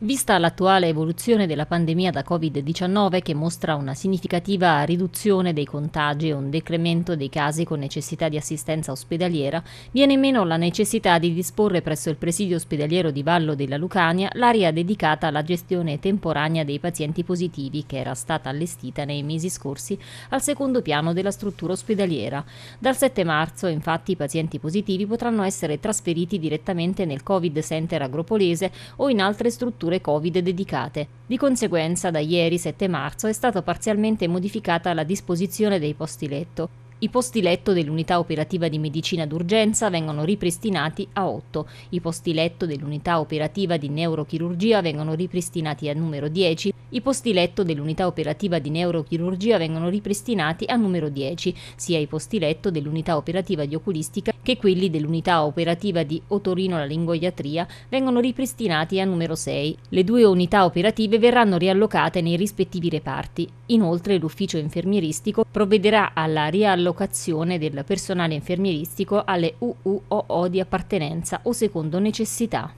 Vista l'attuale evoluzione della pandemia da Covid-19 che mostra una significativa riduzione dei contagi e un decremento dei casi con necessità di assistenza ospedaliera, viene meno la necessità di disporre presso il presidio ospedaliero di Vallo della Lucania l'area dedicata alla gestione temporanea dei pazienti positivi che era stata allestita nei mesi scorsi al secondo piano della struttura ospedaliera. Dal 7 marzo infatti i pazienti positivi potranno essere trasferiti direttamente nel Covid Center Agropolese o in altre strutture strutture Covid dedicate. Di conseguenza, da ieri 7 marzo è stata parzialmente modificata la disposizione dei posti letto i posti letto dell'unità operativa di medicina d'urgenza vengono ripristinati a 8, i posti letto dell'unità operativa di neurochirurgia vengono ripristinati a numero 10, i posti letto dell'unità operativa di neurochirurgia vengono ripristinati a numero 10, sia i posti letto dell'unità operativa di oculistica che quelli dell'unità operativa di otorinolaringoiatria vengono ripristinati a numero 6. Le due unità operative verranno riallocate nei rispettivi reparti. Inoltre l'ufficio infermieristico provvederà alla riallocazione allocazione del personale infermieristico alle UUOO di appartenenza o secondo necessità.